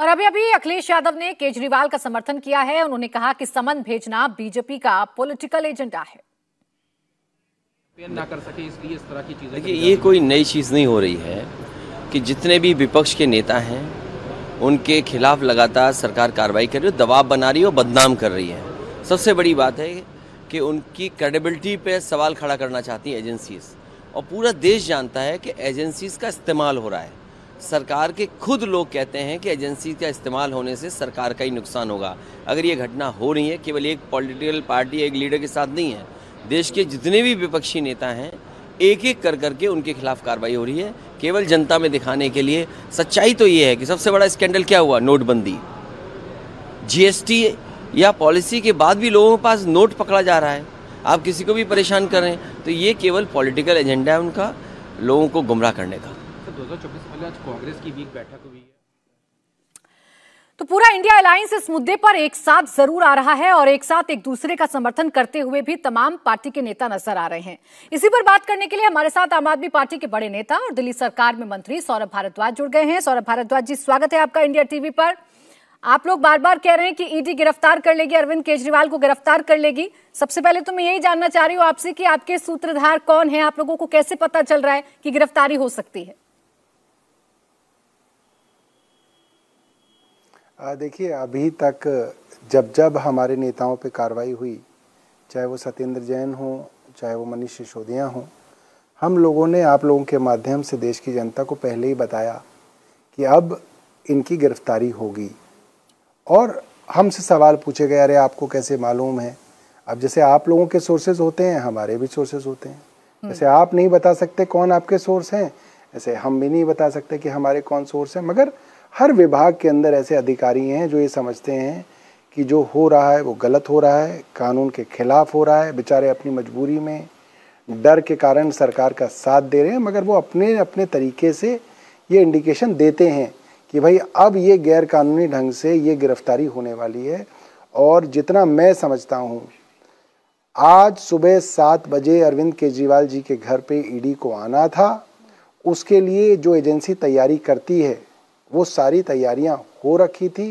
और अभी अभी अखिलेश यादव ने केजरीवाल का समर्थन किया है उन्होंने कहा कि समन भेजना बीजेपी का पॉलिटिकल एजेंडा है इस तरह की देखिए ये कोई नई चीज नहीं हो रही है कि जितने भी विपक्ष के नेता हैं उनके खिलाफ लगातार सरकार कार्रवाई कर रही है दबाव बना रही है और बदनाम कर रही है सबसे बड़ी बात है कि उनकी क्रेडिबिलिटी पे सवाल खड़ा करना चाहती है एजेंसीज और पूरा देश जानता है कि एजेंसीज का इस्तेमाल हो रहा है सरकार के खुद लोग कहते हैं कि एजेंसी का इस्तेमाल होने से सरकार का ही नुकसान होगा अगर ये घटना हो रही है केवल एक पॉलिटिकल पार्टी एक लीडर के साथ नहीं है देश के जितने भी विपक्षी नेता हैं एक एक कर करके उनके खिलाफ कार्रवाई हो रही है केवल जनता में दिखाने के लिए सच्चाई तो ये है कि सबसे बड़ा स्कैंडल क्या हुआ नोटबंदी जीएसटी या पॉलिसी के बाद भी लोगों के पास नोट पकड़ा जा रहा है आप किसी को भी परेशान कर रहे हैं तो ये केवल पॉलिटिकल एजेंडा है उनका लोगों को गुमराह करने का चौबीस आज कांग्रेस की वीक बैठक हुई है तो पूरा इंडिया अलायंस इस मुद्दे पर एक साथ जरूर आ रहा है और एक साथ एक दूसरे का समर्थन करते हुए भी तमाम पार्टी के नेता नजर आ रहे हैं इसी पर बात करने के लिए हमारे साथ आम आदमी पार्टी के बड़े नेता और दिल्ली सरकार में मंत्री सौरभ भारद्वाज जुड़ गए हैं सौरभ भारद्वाज जी स्वागत है आपका इंडिया टीवी पर आप लोग बार बार कह रहे हैं कि ईडी गिरफ्तार कर लेगी अरविंद केजरीवाल को गिरफ्तार कर लेगी सबसे पहले तो मैं यही जानना चाह रही हूँ आपसे कि आपके सूत्रधार कौन है आप लोगों को कैसे पता चल रहा है कि गिरफ्तारी हो सकती है देखिए अभी तक जब जब हमारे नेताओं पे कार्रवाई हुई चाहे वो सत्येंद्र जैन हो चाहे वो मनीष सिसोदिया हों हम लोगों ने आप लोगों के माध्यम से देश की जनता को पहले ही बताया कि अब इनकी गिरफ्तारी होगी और हमसे सवाल पूछे गए अरे आपको कैसे मालूम है अब जैसे आप लोगों के सोर्सेज होते हैं हमारे भी सोर्सेज होते हैं हम्म। जैसे आप नहीं बता सकते कौन आपके सोर्स हैं ऐसे हम भी नहीं बता सकते कि हमारे कौन सोर्स हैं मगर हर विभाग के अंदर ऐसे अधिकारी हैं जो ये समझते हैं कि जो हो रहा है वो गलत हो रहा है कानून के खिलाफ हो रहा है बेचारे अपनी मजबूरी में डर के कारण सरकार का साथ दे रहे हैं मगर वो अपने अपने तरीके से ये इंडिकेशन देते हैं कि भाई अब ये गैर कानूनी ढंग से ये गिरफ्तारी होने वाली है और जितना मैं समझता हूँ आज सुबह सात बजे अरविंद केजरीवाल जी के घर पे ईडी को आना था उसके लिए जो एजेंसी तैयारी करती है वो सारी तैयारियां हो रखी थी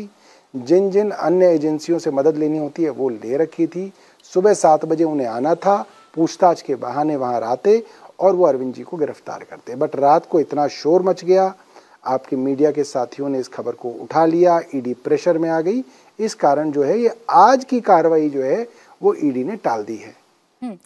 जिन जिन अन्य एजेंसियों से मदद लेनी होती है वो ले रखी थी सुबह सात बजे उन्हें आना था पूछताछ के बहाने वहाँ आते और वो अरविंद जी को गिरफ्तार करते बट रात को इतना शोर मच गया आपके मीडिया के साथियों ने इस खबर को उठा लिया ईडी प्रेशर में आ गई इस कारण जो है ये आज की कार्रवाई जो है वो ईडी ने टाल दी है हम्म।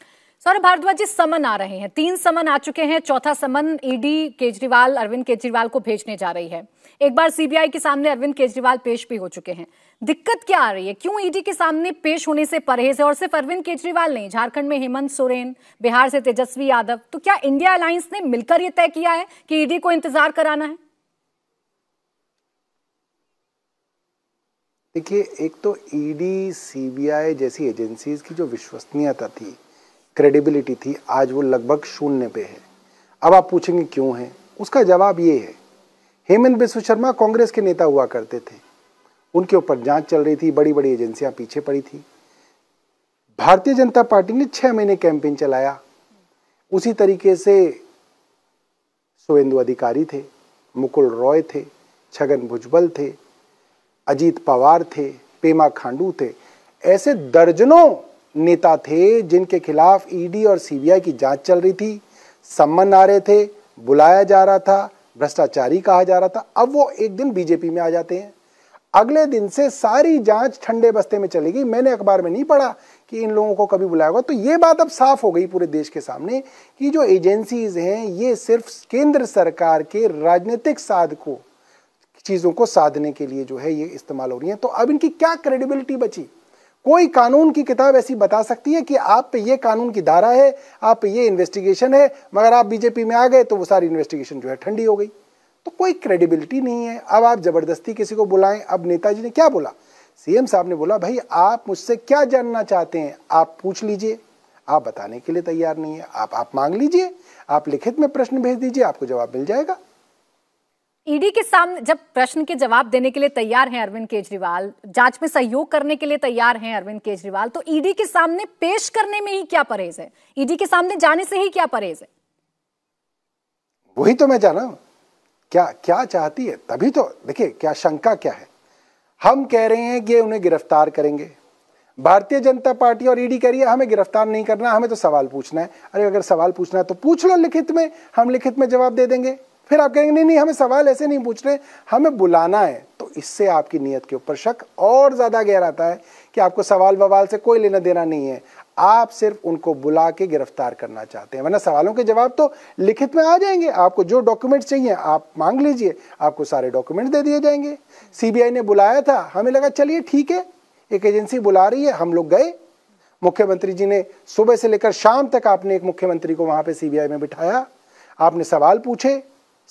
सौरभ भारद्वाज जी समन आ रहे हैं तीन समन आ चुके हैं चौथा समन ईडी केजरीवाल अरविंद केजरीवाल को भेजने जा रही है एक बार सीबीआई के सामने अरविंद केजरीवाल पेश भी हो चुके हैं दिक्कत क्या आ रही है क्यों ईडी के सामने पेश होने से परहेज है और सिर्फ अरविंद केजरीवाल नहीं झारखंड में हेमंत सोरेन बिहार से तेजस्वी यादव तो क्या इंडिया अलायंस ने मिलकर यह तय किया है कि ईडी को इंतजार कराना है देखिए एक तो ईडी सीबीआई जैसी एजेंसीज की जो विश्वसनीयता थी क्रेडिबिलिटी थी आज वो लगभग शून्य पे है अब आप पूछेंगे क्यों है उसका जवाब ये है हेमंत बिश्व शर्मा कांग्रेस के नेता हुआ करते थे उनके ऊपर जांच चल रही थी बड़ी बड़ी एजेंसियां पीछे पड़ी थी भारतीय जनता पार्टी ने छह महीने कैंपेन चलाया उसी तरीके से शुभेंदु अधिकारी थे मुकुल रॉय थे छगन भुजबल थे अजीत पवार थे पेमा खांडू थे ऐसे दर्जनों नेता थे जिनके खिलाफ ईडी और सीबीआई की जांच चल रही थी सम्मन आ रहे थे बुलाया जा रहा था भ्रष्टाचारी कहा जा रहा था अब वो एक दिन बीजेपी में आ जाते हैं अगले दिन से सारी जांच ठंडे बस्ते में चलेगी मैंने अखबार में नहीं पढ़ा कि इन लोगों को कभी बुलाया होगा तो ये बात अब साफ हो गई पूरे देश के सामने कि जो एजेंसीज हैं ये सिर्फ केंद्र सरकार के राजनीतिक साधकों चीज़ों को साधने के लिए जो है ये इस्तेमाल हो रही है तो अब इनकी क्या क्रेडिबिलिटी बची कोई कानून की किताब ऐसी बता सकती है कि आप पे ये कानून की धारा है आप पे ये इन्वेस्टिगेशन है मगर आप बीजेपी में आ गए तो वो सारी इन्वेस्टिगेशन जो है ठंडी हो गई तो कोई क्रेडिबिलिटी नहीं है अब आप जबरदस्ती किसी को बुलाएं अब नेताजी ने क्या बोला सीएम साहब ने बोला भाई आप मुझसे क्या जानना चाहते हैं आप पूछ लीजिए आप बताने के लिए तैयार नहीं है आप आप मांग लीजिए आप लिखित में प्रश्न भेज दीजिए आपको जवाब मिल जाएगा ईडी के सामने जब प्रश्न के जवाब देने के लिए तैयार हैं अरविंद केजरीवाल जांच में सहयोग करने के लिए तैयार हैं अरविंद केजरीवाल तो ईडी के सामने पेश करने में ही क्या परहेज है ईडी के सामने जाने से ही क्या परहेज है वही तो मैं जाना क्या क्या चाहती है तभी तो देखिए क्या शंका क्या है हम कह रहे हैं कि उन्हें गिरफ्तार करेंगे भारतीय जनता पार्टी और ईडी कह रही है हमें गिरफ्तार नहीं करना हमें तो सवाल पूछना है अरे अगर सवाल पूछना है तो पूछ लो लिखित में हम लिखित में जवाब दे देंगे फिर आप कहेंगे नहीं नहीं हमें सवाल ऐसे नहीं पूछ रहे हमें बुलाना है तो इससे आपकी नीयत के ऊपर शक और ज़्यादा गहरा आता है कि आपको सवाल ववाल से कोई लेना देना नहीं है आप सिर्फ उनको बुला के गिरफ्तार करना चाहते हैं वरना सवालों के जवाब तो लिखित में आ जाएंगे आपको जो डॉक्यूमेंट चाहिए आप मांग लीजिए आपको सारे डॉक्यूमेंट दे दिए जाएंगे सीबीआई ने बुलाया था हमें लगा चलिए ठीक है एक एजेंसी बुला रही है हम लोग गए मुख्यमंत्री जी ने सुबह से लेकर शाम तक आपने एक मुख्यमंत्री को वहां पे सीबीआई में बिठाया आपने सवाल पूछे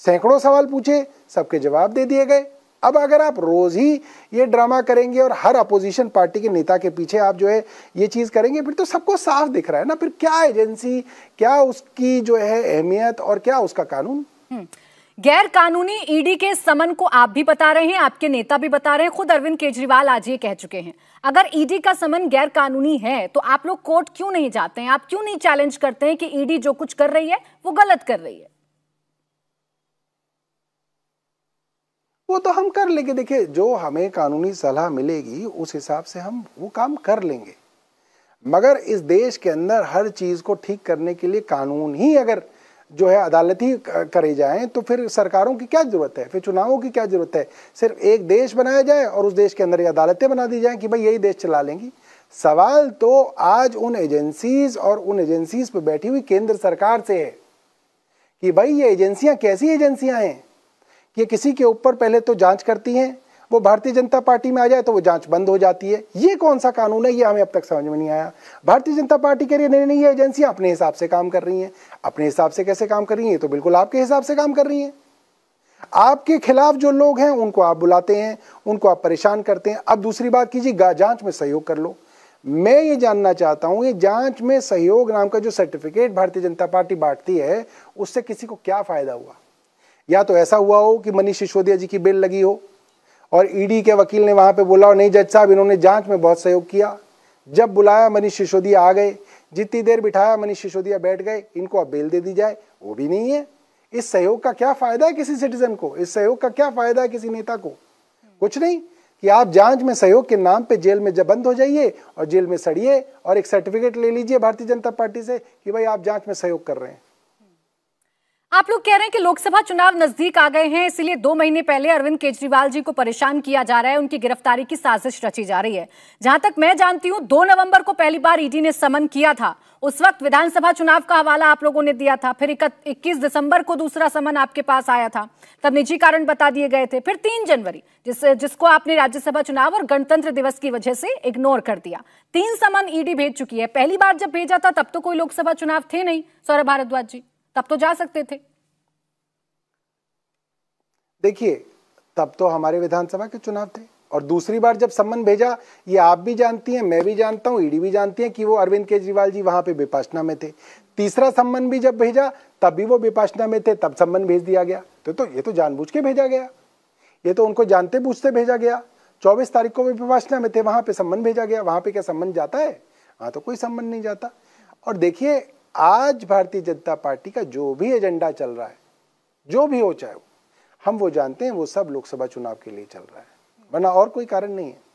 सैकड़ों सवाल पूछे सबके जवाब दे दिए गए अब अगर आप रोज ही ये ड्रामा करेंगे और हर अपोजिशन पार्टी के नेता के पीछे आप जो है ये चीज करेंगे फिर तो सबको साफ दिख रहा है ना फिर क्या एजेंसी क्या उसकी जो है अहमियत और क्या उसका कानून हम्म। गैर कानूनी ईडी के समन को आप भी बता रहे हैं आपके नेता भी बता रहे हैं खुद अरविंद केजरीवाल आज ये कह चुके हैं अगर ईडी का समन गैर कानूनी है तो आप लोग कोर्ट क्यों नहीं जाते हैं आप क्यों नहीं चैलेंज करते हैं कि ईडी जो कुछ कर रही है वो गलत कर रही है वो तो हम कर लेंगे देखिए जो हमें कानूनी सलाह मिलेगी उस हिसाब से हम वो काम कर लेंगे मगर इस देश के अंदर हर चीज़ को ठीक करने के लिए कानून ही अगर जो है अदालत ही करे जाए तो फिर सरकारों की क्या जरूरत है फिर चुनावों की क्या जरूरत है सिर्फ एक देश बनाया जाए और उस देश के अंदर ये अदालतें बना दी जाएं कि भाई यही देश चला लेंगी सवाल तो आज उन एजेंसीज और उन एजेंसीज पर बैठी हुई केंद्र सरकार से है कि भाई ये एजेंसियां कैसी एजेंसियां हैं ये किसी के ऊपर पहले तो जांच करती हैं वो भारतीय जनता पार्टी में आ जाए तो वो जांच बंद हो जाती है ये कौन सा कानून है ये हमें अब तक समझ में नहीं आया भारतीय जनता पार्टी के लिए नहीं नहीं ये एजेंसियां अपने हिसाब से काम कर रही हैं अपने हिसाब से कैसे काम कर रही हैं तो बिल्कुल आपके हिसाब से काम कर रही हैं आपके खिलाफ जो लोग हैं उनको आप बुलाते हैं उनको आप परेशान करते हैं अब दूसरी बात कीजिए जांच में सहयोग कर लो मैं ये जानना चाहता हूं ये जांच में सहयोग नाम का जो सर्टिफिकेट भारतीय जनता पार्टी बांटती है उससे किसी को क्या फायदा हुआ या तो ऐसा हुआ हो कि मनीष सिसोदिया जी की बेल लगी हो और ईडी e के वकील ने वहां पे बोला और नहीं जज साहब इन्होंने जांच में बहुत सहयोग किया जब बुलाया मनीष सिसोदिया आ गए जितनी देर बिठाया मनीष सिसोदिया बैठ गए इनको अब बेल दे दी जाए वो भी नहीं है इस सहयोग का क्या फायदा है किसी सिटीजन को इस सहयोग का क्या फायदा है किसी नेता को कुछ नहीं कि आप जांच में सहयोग के नाम पे जेल में जब बंद हो जाइए और जेल में सड़िए और एक सर्टिफिकेट ले लीजिए भारतीय जनता पार्टी से कि भाई आप जांच में सहयोग कर रहे हैं आप लोग कह रहे हैं कि लोकसभा चुनाव नजदीक आ गए हैं इसलिए दो महीने पहले अरविंद केजरीवाल जी को परेशान किया जा रहा है उनकी गिरफ्तारी की साजिश रची जा रही है जहां तक मैं जानती हूं दो नवंबर को पहली बार ईडी ने समन किया था उस वक्त विधानसभा चुनाव का हवाला आप लोगों ने दिया था फिर इक्कीस दिसंबर को दूसरा समन आपके पास आया था तब निजी कारण बता दिए गए थे फिर तीन जनवरी जिस जिसको आपने राज्यसभा चुनाव और गणतंत्र दिवस की वजह से इग्नोर कर दिया तीन समन ईडी भेज चुकी है पहली बार जब भेजा था तब तो कोई लोकसभा चुनाव थे नहीं सौरभ भारद्वाज जी तब तो जा सकते थे देखिए तब तो हमारे विधानसभा के चुनाव थे और दूसरी बार जब सम्मन भेजा ये आप भी जानती हैं मैं भी जानता हूं ईडी भी जानती है कि वो अरविंद केजरीवाल जी वहां पे विपासना में थे तीसरा सम्मन भी जब भेजा तब भी वो विपासना में थे तब सम्मन भेज दिया गया तो, तो ये तो जानबूझ के भेजा गया ये तो उनको जानते बूझते भेजा गया चौबीस तारीख को भी विपासना में थे वहां पे सम्मन भेजा गया वहां पे क्या सम्मन जाता है हाँ तो कोई सम्मन नहीं जाता और देखिए आज भारतीय जनता पार्टी का जो भी एजेंडा चल रहा है जो भी हो चाहे हम वो जानते हैं वो सब लोकसभा चुनाव के लिए चल रहा है वरना और कोई कारण नहीं है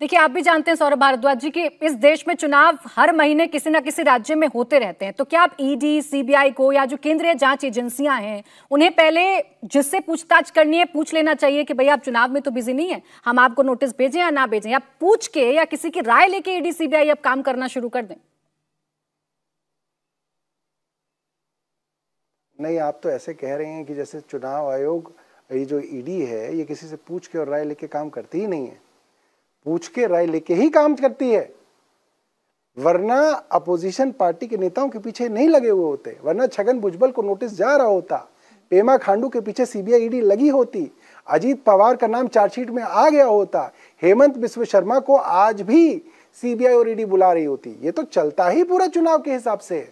देखिए आप भी जानते हैं सौरभ भारद्वाज जी कि इस देश में चुनाव हर महीने किसी ना किसी राज्य में होते रहते हैं तो क्या आप ईडी e सीबीआई को या जो केंद्रीय जांच एजेंसियां हैं उन्हें पहले जिससे पूछताछ करनी है पूछ लेना चाहिए कि भाई आप चुनाव में तो बिजी नहीं है हम आपको नोटिस भेजें या ना भेजें या पूछ के या किसी की राय लेके ईडी सीबीआई आप काम करना शुरू कर दें नहीं आप तो ऐसे कह रहे हैं कि जैसे चुनाव आयोग ये जो ईडी e है ये किसी से पूछ के और राय लेके काम करती ही नहीं है पूछ के राय लेके ही काम करती है वरना अपोजिशन पार्टी के नेताओं के पीछे नहीं लगे हुए होते वरना छगन भुजबल को नोटिस जा रहा होता पेमा खांडू के पीछे सीबीआई ईडी e लगी होती अजीत पवार का नाम चार्जशीट में आ गया होता हेमंत विश्व शर्मा को आज भी सीबीआई और ईडी e बुला रही होती ये तो चलता ही पूरा चुनाव के हिसाब से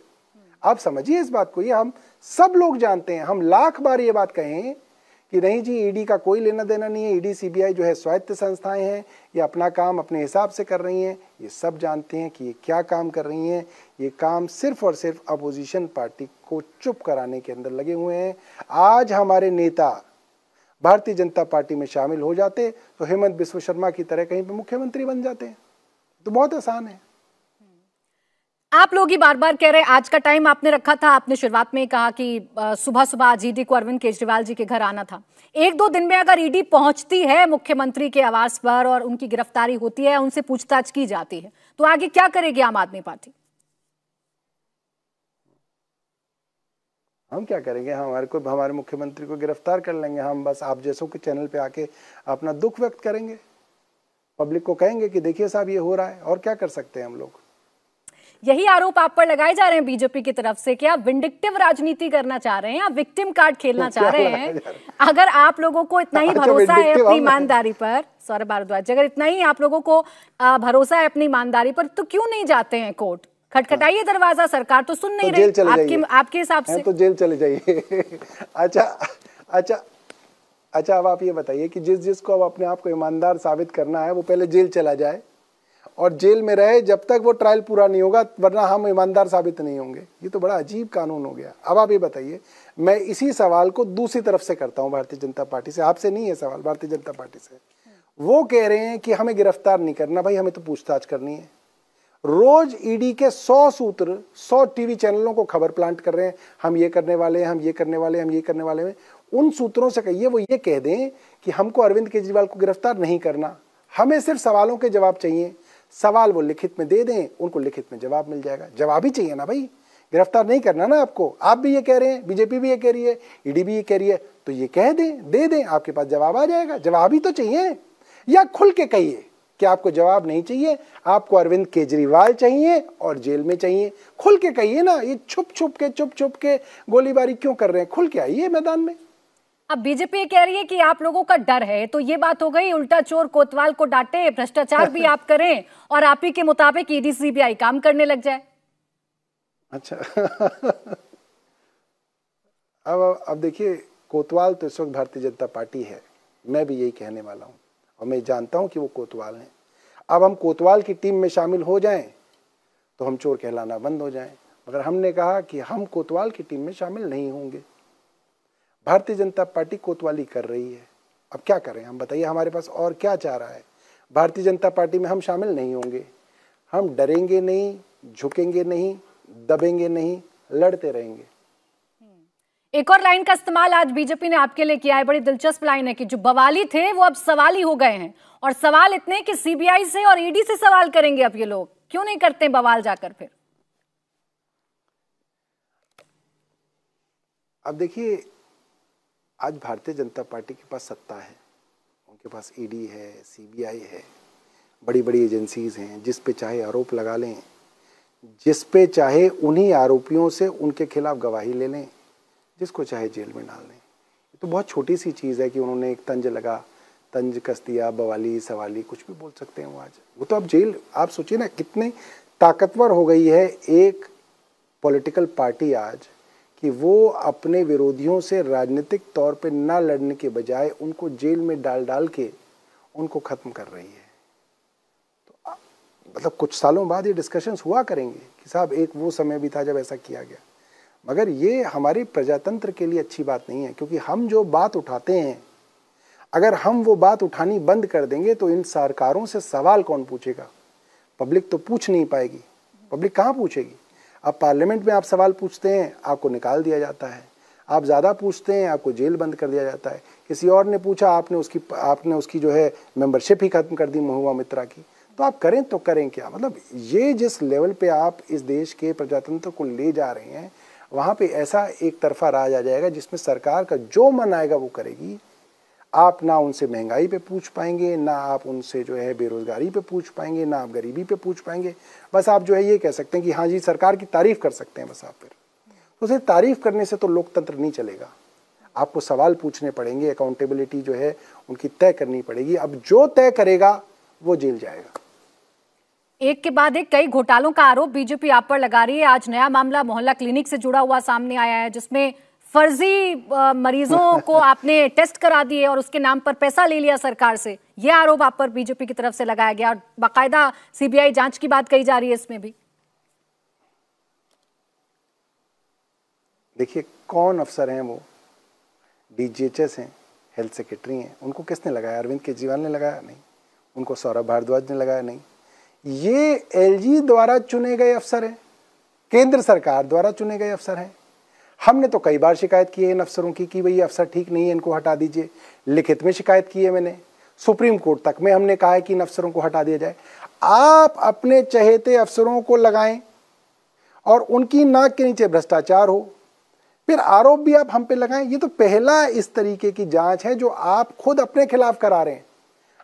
आप समझिए इस बात को ये हम सब लोग जानते हैं हम लाख बार ये बात कहें कि नहीं जी ईडी e का कोई लेना देना नहीं है ईडी e सीबीआई जो है स्वायत्त संस्थाएं हैं ये अपना काम अपने हिसाब से कर रही हैं ये सब जानते हैं कि ये क्या काम कर रही हैं ये काम सिर्फ और सिर्फ अपोजिशन पार्टी को चुप कराने के अंदर लगे हुए हैं आज हमारे नेता भारतीय जनता पार्टी में शामिल हो जाते तो हेमंत बिश्व शर्मा की तरह कहीं पर मुख्यमंत्री बन जाते हैं तो बहुत आसान है आप लोग ही बार बार कह रहे हैं आज का टाइम आपने रखा था आपने शुरुआत में कहा कि सुबह सुबह आज ईडी e को अरविंद केजरीवाल जी के घर आना था एक दो दिन में अगर ईडी e पहुंचती है मुख्यमंत्री के आवास पर और उनकी गिरफ्तारी होती है उनसे पूछताछ की जाती है तो आगे क्या करेगी आम आदमी पार्टी हम क्या करेंगे हमारे को हमारे मुख्यमंत्री को गिरफ्तार कर लेंगे हम बस आप जैसों के चैनल पे आके अपना दुख व्यक्त करेंगे पब्लिक को कहेंगे कि देखिए साहब ये हो रहा है और क्या कर सकते हैं हम लोग यही आरोप आप पर लगाए जा रहे हैं बीजेपी की तरफ से कि आप विंडिक्टिव राजनीति करना चाह रहे हैं आप विक्टिम कार्ड खेलना चाह रहे हैं अगर आप लोगों को इतना ही अच्छा, भरोसा है अपनी ईमानदारी पर सौरभ भारद्वाज अगर इतना ही आप लोगों को भरोसा है अपनी ईमानदारी पर तो क्यों नहीं जाते हैं कोर्ट खटखटाइए हाँ। दरवाजा सरकार तो सुन नहीं तो रही आपकी आपके हिसाब से तो जेल चले जाइए अच्छा अच्छा अच्छा अब आप ये बताइए कि जिस जिसको अब अपने आप को ईमानदार साबित करना है वो पहले जेल चला जाए और जेल में रहे जब तक वो ट्रायल पूरा नहीं होगा वरना हम ईमानदार साबित नहीं होंगे ये तो बड़ा अजीब कानून हो गया अब आप ये बताइए मैं इसी सवाल को दूसरी तरफ से करता हूँ भारतीय जनता पार्टी से आपसे नहीं है सवाल भारतीय जनता पार्टी से वो कह रहे हैं कि हमें गिरफ्तार नहीं करना भाई हमें तो पूछताछ करनी है रोज ईडी e के सौ सूत्र सौ टीवी चैनलों को खबर प्लांट कर रहे हैं हम ये करने वाले हैं हम ये करने वाले हैं हम ये करने वाले हैं उन सूत्रों से कहिए वो ये कह दें कि हमको अरविंद केजरीवाल को गिरफ्तार नहीं करना हमें सिर्फ सवालों के जवाब चाहिए सवाल वो लिखित में दे दें उनको लिखित में जवाब मिल जाएगा जवाब ही चाहिए ना भाई गिरफ्तार नहीं करना ना आपको आप भी ये कह रहे हैं बीजेपी भी ये कह रही है ईडी भी ये कह रही है तो ये कह दें दे दें आपके पास जवाब आ जाएगा जवाब ही तो चाहिए या खुल के कहिए कि आपको जवाब नहीं चाहिए आपको अरविंद केजरीवाल चाहिए और जेल में चाहिए खुल के कहिए ना ये छुप छुप के छुप छुप के गोलीबारी क्यों कर रहे हैं खुल के आइए मैदान में अब बीजेपी कह रही है कि आप लोगों का डर है तो ये बात हो गई उल्टा चोर कोतवाल को डांटे भ्रष्टाचार भी आप करें और आप ही के मुताबिक ईडी e सीबीआई काम करने लग जाए अच्छा अब अब देखिए कोतवाल तो इस वक्त भारतीय जनता पार्टी है मैं भी यही कहने वाला हूँ और मैं जानता हूँ कि वो कोतवाल हैं अब हम कोतवाल की टीम में शामिल हो जाएं तो हम चोर कहलाना बंद हो जाएं मगर हमने कहा कि हम कोतवाल की टीम में शामिल नहीं होंगे भारतीय जनता पार्टी कोतवाली कर रही है अब क्या करें हम बताइए हमारे पास और क्या चाह रहा है भारतीय जनता पार्टी में हम शामिल नहीं होंगे हम डरेंगे नहीं झुकेंगे नहीं दबेंगे नहीं लड़ते रहेंगे हम्म। एक और लाइन का इस्तेमाल आज बीजेपी ने आपके लिए किया है बड़ी दिलचस्प लाइन है कि जो बवाली थे वो अब सवाल ही हो गए हैं और सवाल इतने कि सीबीआई से और ईडी से सवाल करेंगे अब ये लोग क्यों नहीं करते बवाल जाकर फिर अब देखिए आज भारतीय जनता पार्टी के पास सत्ता है उनके पास ईडी e है सीबीआई है बड़ी बड़ी एजेंसीज हैं जिस पे चाहे आरोप लगा लें जिस पे चाहे उन्हीं आरोपियों से उनके खिलाफ गवाही ले लें जिसको चाहे जेल में डाल लें ये तो बहुत छोटी सी चीज़ है कि उन्होंने एक तंज लगा तंज कस दिया बवाली सवाली कुछ भी बोल सकते हैं वो आज वो तो आप जेल आप सोचिए ना कितने ताकतवर हो गई है एक पॉलिटिकल पार्टी आज कि वो अपने विरोधियों से राजनीतिक तौर पे ना लड़ने के बजाय उनको जेल में डाल डाल के उनको ख़त्म कर रही है तो मतलब कुछ सालों बाद ये डिस्कशंस हुआ करेंगे कि साहब एक वो समय भी था जब ऐसा किया गया मगर ये हमारे प्रजातंत्र के लिए अच्छी बात नहीं है क्योंकि हम जो बात उठाते हैं अगर हम वो बात उठानी बंद कर देंगे तो इन सरकारों से सवाल कौन पूछेगा पब्लिक तो पूछ नहीं पाएगी पब्लिक कहाँ पूछेगी अब पार्लियामेंट में आप सवाल पूछते हैं आपको निकाल दिया जाता है आप ज़्यादा पूछते हैं आपको जेल बंद कर दिया जाता है किसी और ने पूछा आपने उसकी आपने उसकी जो है मेंबरशिप ही खत्म कर दी महुआ मित्रा की तो आप करें तो करें क्या मतलब ये जिस लेवल पे आप इस देश के प्रजातंत्र को ले जा रहे हैं वहाँ पे ऐसा एक तरफा राज आ जाएगा जिसमें सरकार का जो मन आएगा वो करेगी आप ना उनसे महंगाई पे पूछ पाएंगे ना आप उनसे जो है बेरोज़गारी पे पूछ पाएंगे ना आप गरीबी पे पूछ पाएंगे बस आप जो है ये कह सकते हैं कि हाँ जी सरकार की तारीफ़ कर सकते हैं बस आप फिर तो सिर्फ तारीफ़ करने से तो लोकतंत्र नहीं चलेगा आपको सवाल पूछने पड़ेंगे अकाउंटेबिलिटी जो है उनकी तय करनी पड़ेगी अब जो तय करेगा वो जेल जाएगा एक के बाद एक कई घोटालों का आरोप बीजेपी आप पर लगा रही है आज नया मामला मोहल्ला क्लिनिक से जुड़ा हुआ सामने आया है जिसमें फर्जी मरीजों को आपने टेस्ट करा दिए और उसके नाम पर पैसा ले लिया सरकार से यह आरोप आप पर बीजेपी की तरफ से लगाया गया और बाकायदा सीबीआई जांच की बात कही जा रही है इसमें भी देखिए कौन अफसर हैं वो डीजीएचएस हैं हेल्थ सेक्रेटरी हैं उनको किसने लगाया अरविंद केजरीवाल ने लगाया नहीं उनको सौरभ भारद्वाज ने लगाया नहीं ये एलजी द्वारा चुने गए अफसर हैं केंद्र सरकार द्वारा चुने गए अफसर हैं हमने तो कई बार शिकायत की है इन अफसरों की कि भाई अफसर ठीक नहीं है इनको हटा दीजिए लिखित में शिकायत की है मैंने सुप्रीम कोर्ट तक में हमने कहा है कि इन अफसरों को हटा दिया जाए आप अपने चहेते अफसरों को लगाएं और उनकी नाक के नीचे भ्रष्टाचार हो फिर आरोप भी आप हम पे लगाएं ये तो पहला इस तरीके की जांच है जो आप खुद अपने खिलाफ करा रहे हैं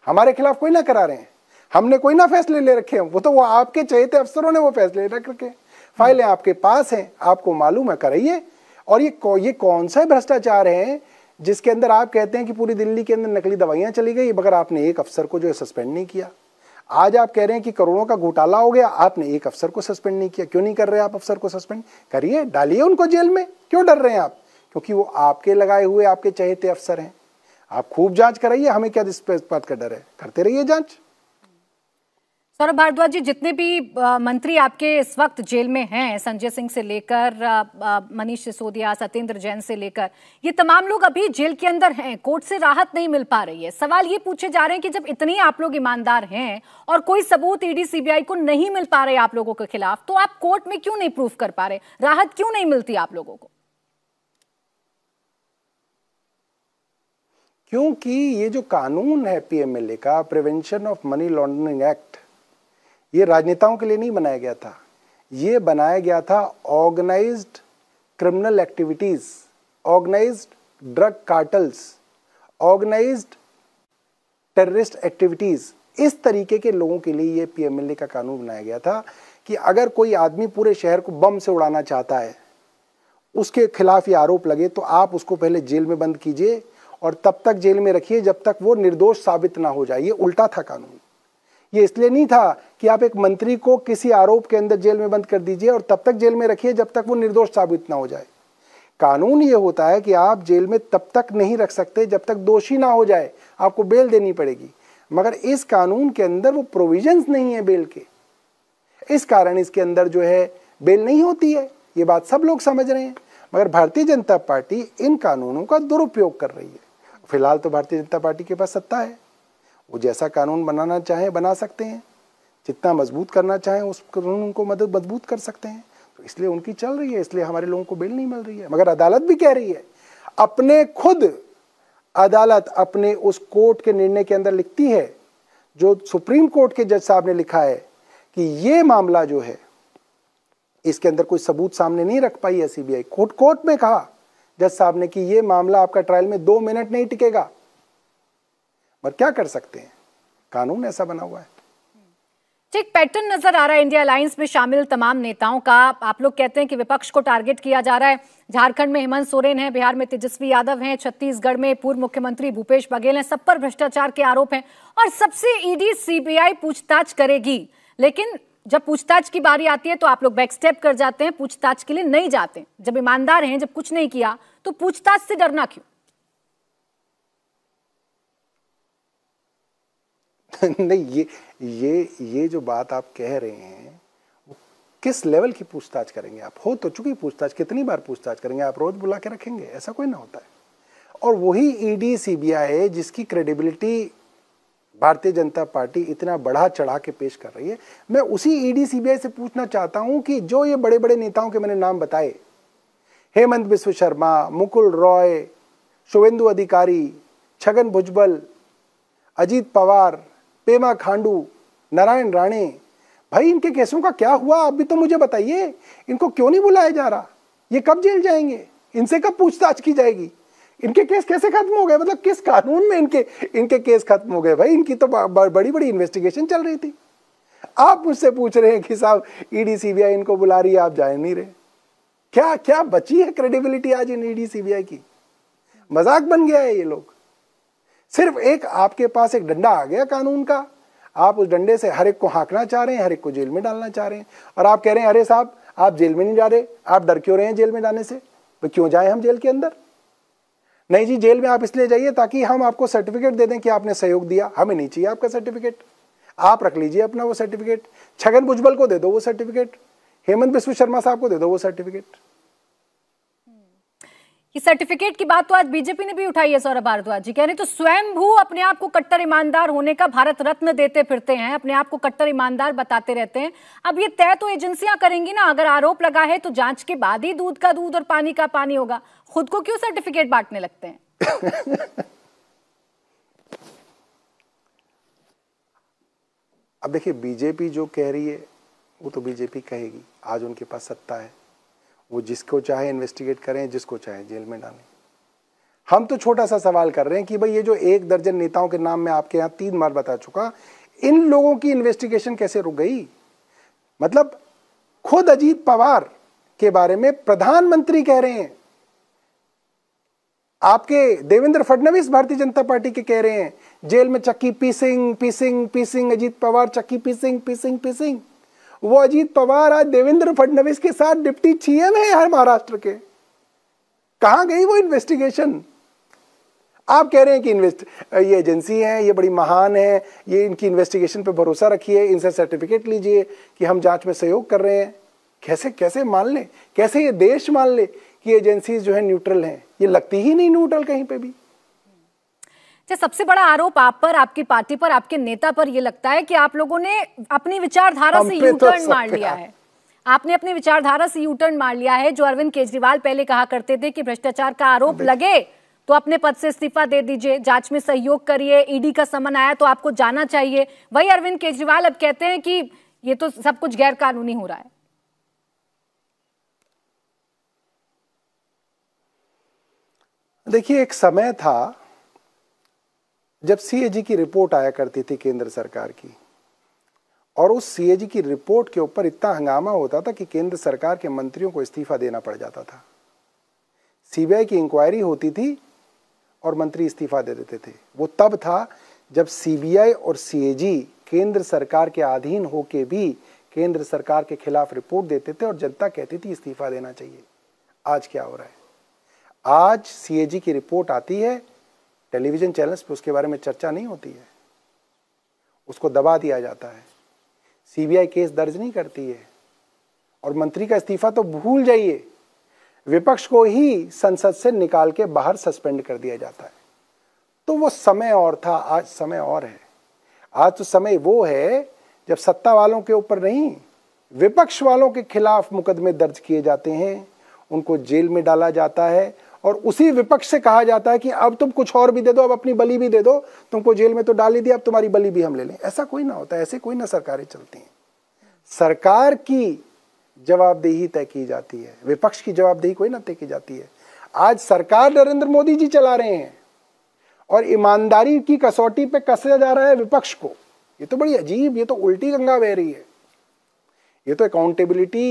हमारे खिलाफ कोई ना करा रहे हैं हमने कोई ना फैसले ले रखे हैं वो तो वो आपके चहेते अफसरों ने वो फैसले रख रखे फाइलें आपके पास हैं आपको मालूम है कराइए और ये ये कौन सा भ्रष्टाचार है जिसके अंदर आप कहते हैं कि पूरी दिल्ली के अंदर नकली दवाइयाँ चली गई मगर आपने एक अफसर को जो है सस्पेंड नहीं किया आज आप कह रहे हैं कि करोड़ों का घोटाला हो गया आपने एक अफसर को सस्पेंड नहीं किया क्यों नहीं कर रहे आप अफसर को सस्पेंड करिए डालिए उनको जेल में क्यों डर रहे हैं आप क्योंकि वो आपके लगाए हुए आपके चहेते अफसर हैं आप खूब जांच कराइए हमें क्या इस बात का डर है करते रहिए जांच सौरभ भारद्वाज जी जितने भी मंत्री आपके इस वक्त जेल में हैं संजय सिंह से लेकर मनीष सिसोदिया सत्येंद्र जैन से लेकर ये तमाम लोग अभी जेल के अंदर हैं कोर्ट से राहत नहीं मिल पा रही है सवाल ये पूछे जा रहे हैं कि जब इतने आप लोग ईमानदार हैं और कोई सबूत ईडी सीबीआई को नहीं मिल पा रहे आप लोगों के खिलाफ तो आप कोर्ट में क्यों नहीं प्रूफ कर पा रहे राहत क्यों नहीं मिलती आप लोगों को क्योंकि ये जो कानून है पीएमएलए का prevention of money laundering act ये राजनेताओं के लिए नहीं बनाया गया था ये बनाया गया था organise criminal activities organise drug cartels organise terrorist activities इस तरीके के लोगों के लिए ये पीएमएलए का कानून बनाया गया था कि अगर कोई आदमी पूरे शहर को बम से उड़ाना चाहता है उसके खिलाफ ये आरोप लगे तो आप उसको पहले जेल में बंद कीजिए और तब तक जेल में रखिए जब तक वो निर्दोष साबित ना हो जाए ये उल्टा था कानून ये इसलिए नहीं था कि आप एक मंत्री को किसी आरोप के अंदर जेल में बंद कर दीजिए और तब तक जेल में रखिए जब तक वो निर्दोष साबित ना हो जाए कानून ये होता है कि आप जेल में तब तक नहीं रख सकते जब तक दोषी ना हो जाए आपको बेल देनी पड़ेगी मगर इस कानून के अंदर वो प्रोविजंस नहीं है बेल के इस कारण इसके अंदर जो है बेल नहीं होती है ये बात सब लोग समझ रहे हैं मगर भारतीय जनता पार्टी इन कानूनों का दुरुपयोग कर रही है फिलहाल तो भारतीय जनता पार्टी के पास सत्ता है वो जैसा कानून बनाना चाहें बना सकते हैं जितना मजबूत करना चाहें उस कानून को मदद मजबूत कर सकते हैं तो इसलिए उनकी चल रही है इसलिए हमारे लोगों को बिल नहीं मिल रही है मगर अदालत भी कह रही है अपने खुद अदालत अपने उस कोर्ट के निर्णय के अंदर लिखती है जो सुप्रीम कोर्ट के जज साहब ने लिखा है कि ये मामला जो है इसके अंदर कोई सबूत सामने नहीं रख पाई है सीबीआई कोर्ट कोर्ट में कहा जज साहब ने कि ये मामला आपका ट्रायल में दो मिनट नहीं टिकेगा पर क्या कर सकते हैं कानून ऐसा बना हुआ है एक पैटर्न नजर आ रहा है इंडिया अलायंस में शामिल तमाम नेताओं का आप लोग कहते हैं कि विपक्ष को टारगेट किया जा रहा है झारखंड में हेमंत सोरेन है बिहार में तेजस्वी यादव हैं छत्तीसगढ़ में पूर्व मुख्यमंत्री भूपेश बघेल हैं सब पर भ्रष्टाचार के आरोप हैं और सबसे ईडी सीबीआई पूछताछ करेगी लेकिन जब पूछताछ की बारी आती है तो आप लोग बैकस्टेप कर जाते हैं पूछताछ के लिए नहीं जाते जब ईमानदार हैं जब कुछ नहीं किया तो पूछताछ से डरना क्यों नहीं ये ये ये जो बात आप कह रहे हैं वो किस लेवल की पूछताछ करेंगे आप हो तो चुकी पूछताछ कितनी बार पूछताछ करेंगे आप रोज बुला के रखेंगे ऐसा कोई ना होता है और वही ईडी e सीबीआई जिसकी क्रेडिबिलिटी भारतीय जनता पार्टी इतना बढ़ा चढ़ा के पेश कर रही है मैं उसी ईडी e सीबीआई से पूछना चाहता हूं कि जो ये बड़े बड़े नेताओं के मैंने नाम बताए हेमंत बिश्व शर्मा मुकुल रॉय शुभेंदु अधिकारी छगन भुजबल अजीत पवार पेमा खांडू नारायण राणे भाई इनके केसों का क्या हुआ आप भी तो मुझे बताइए इनको क्यों नहीं बुलाया जा रहा ये कब जेल जाएंगे इनसे कब पूछताछ की जाएगी इनके केस कैसे खत्म हो गए मतलब किस कानून में इनके इनके केस खत्म हो गए भाई इनकी तो बड़ी बड़ी इन्वेस्टिगेशन चल रही थी आप मुझसे पूछ रहे हैं कि साहब ईडी e सीबीआई इनको बुला रही है आप जाए नहीं रहे क्या क्या बची है क्रेडिबिलिटी आज इन ईडी e सीबीआई की मजाक बन गया है ये लोग सिर्फ एक आपके पास एक डंडा आ गया कानून का आप उस डंडे से हर एक को हाँकना चाह रहे हैं हर एक को जेल में डालना चाह रहे हैं और आप कह रहे हैं अरे साहब आप जेल में नहीं जा रहे आप डर क्यों रहे हैं जेल में जाने से तो क्यों जाए हम जेल के अंदर नहीं जी जेल में आप इसलिए जाइए ताकि हम आपको सर्टिफिकेट दे दें कि आपने सहयोग दिया हमें नहीं चाहिए आपका सर्टिफिकेट आप रख लीजिए अपना वो सर्टिफिकेट छगन भुजबल को दे दो वो सर्टिफिकेट हेमंत बिश्व शर्मा साहब को दे दो वो सर्टिफिकेट कि सर्टिफिकेट की बात तो आज बीजेपी ने भी उठाई है सौरभ भारद्वाज जी कह रहे तो स्वयं भू अपने आप को कट्टर ईमानदार होने का भारत रत्न देते फिरते हैं अपने आप को कट्टर ईमानदार बताते रहते हैं अब ये तय तो एजेंसियां करेंगी ना अगर आरोप लगा है तो जांच के बाद ही दूध का दूध और पानी का पानी होगा खुद को क्यों सर्टिफिकेट बांटने लगते हैं अब देखिए बीजेपी जो कह रही है वो तो बीजेपी कहेगी आज उनके पास सत्ता है वो जिसको चाहे इन्वेस्टिगेट करें जिसको चाहे जेल में डालें हम तो छोटा सा सवाल कर रहे हैं कि भाई ये जो एक दर्जन नेताओं के नाम मैं आपके यहाँ तीन बार बता चुका इन लोगों की इन्वेस्टिगेशन कैसे रुक गई मतलब खुद अजीत पवार के बारे में प्रधानमंत्री कह रहे हैं आपके देवेंद्र फडणवीस भारतीय जनता पार्टी के कह रहे हैं जेल में चक्की पीसिंग पीसिंग पीसिंग अजीत पवार चक्की पीसिंग पीसिंग पीसिंग वो अजीत पवार आज देवेंद्र फडणवीस के साथ डिप्टी सीएम है हर महाराष्ट्र के कहा गई वो इन्वेस्टिगेशन आप कह रहे हैं कि इन्वेस्ट ये एजेंसी है ये बड़ी महान है ये इनकी इन्वेस्टिगेशन पे भरोसा रखिए इनसे सर्टिफिकेट लीजिए कि हम जांच में सहयोग कर रहे हैं कैसे कैसे मान ले कैसे ये देश मान ले कि एजेंसीज जो है न्यूट्रल हैं ये लगती ही नहीं न्यूट्रल कहीं पे भी अच्छा सबसे बड़ा आरोप आप पर आपकी पार्टी पर आपके नेता पर यह लगता है कि आप लोगों ने अपनी विचारधारा से यू टर्न तो मार लिया है आपने अपनी विचारधारा से यू टर्न मार लिया है जो अरविंद केजरीवाल पहले कहा करते थे कि भ्रष्टाचार का आरोप लगे तो अपने पद से इस्तीफा दे दीजिए जांच में सहयोग करिए ईडी e का समन आया तो आपको जाना चाहिए वही अरविंद केजरीवाल अब कहते हैं कि ये तो सब कुछ गैर कानूनी हो रहा है देखिए एक समय था जब सीएजी की रिपोर्ट आया करती थी केंद्र सरकार की और उस सीएजी की रिपोर्ट के ऊपर इतना हंगामा होता था कि केंद्र सरकार के मंत्रियों को इस्तीफा देना पड़ जाता था सीबीआई की इंक्वायरी होती थी और मंत्री इस्तीफा दे देते थे वो तब था जब सीबीआई और सीएजी केंद्र सरकार के अधीन होके भी केंद्र सरकार के खिलाफ रिपोर्ट देते थे और जनता कहती थी इस्तीफा देना चाहिए आज क्या हो रहा है आज सीएजी की रिपोर्ट आती है टेलीविज़न चैनल्स पे उसके बारे में चर्चा नहीं होती है उसको दबा दिया जाता है सीबीआई केस दर्ज नहीं करती है और मंत्री का इस्तीफा तो भूल जाइए विपक्ष को ही संसद से निकाल के बाहर सस्पेंड कर दिया जाता है तो वो समय और था आज समय और है आज तो समय वो है जब सत्ता वालों के ऊपर नहीं विपक्ष वालों के खिलाफ मुकदमे दर्ज किए जाते हैं उनको जेल में डाला जाता है और उसी विपक्ष से कहा जाता है कि अब तुम कुछ और भी दे दो अब अपनी बलि भी दे दो तुमको जेल में तो डाल ही दिया अब तुम्हारी बलि भी हम ले लें ऐसा कोई ना होता ऐसे कोई ना सरकारें चलती हैं सरकार की जवाबदेही तय की जाती है विपक्ष की जवाबदेही कोई ना तय की जाती है आज सरकार नरेंद्र मोदी जी चला रहे हैं और ईमानदारी की कसौटी पे कसा जा रहा है विपक्ष को ये तो बड़ी अजीब ये तो उल्टी गंगा बह रही है ये तो अकाउंटेबिलिटी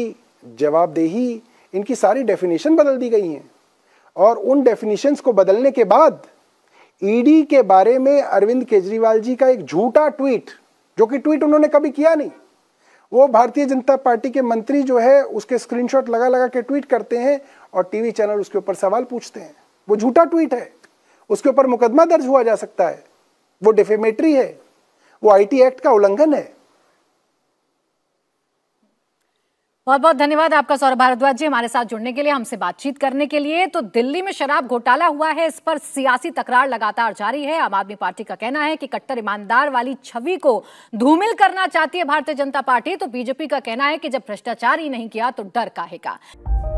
जवाबदेही इनकी सारी डेफिनेशन बदल दी गई है और उन डेफिनेशंस को बदलने के बाद ईडी e के बारे में अरविंद केजरीवाल जी का एक झूठा ट्वीट जो कि ट्वीट उन्होंने कभी किया नहीं वो भारतीय जनता पार्टी के मंत्री जो है उसके स्क्रीनशॉट लगा लगा के ट्वीट करते हैं और टीवी चैनल उसके ऊपर सवाल पूछते हैं वो झूठा ट्वीट है उसके ऊपर मुकदमा दर्ज हुआ जा सकता है वो डिफेमेटरी है वो आईटी एक्ट का उल्लंघन है बहुत बहुत धन्यवाद आपका सौरभ भारद्वाज जी हमारे साथ जुड़ने के लिए हमसे बातचीत करने के लिए तो दिल्ली में शराब घोटाला हुआ है इस पर सियासी तकरार लगातार जारी है आम आदमी पार्टी का कहना है कि कट्टर ईमानदार वाली छवि को धूमिल करना चाहती है भारतीय जनता पार्टी तो बीजेपी का कहना है कि जब भ्रष्टाचार ही नहीं किया तो डर काहे का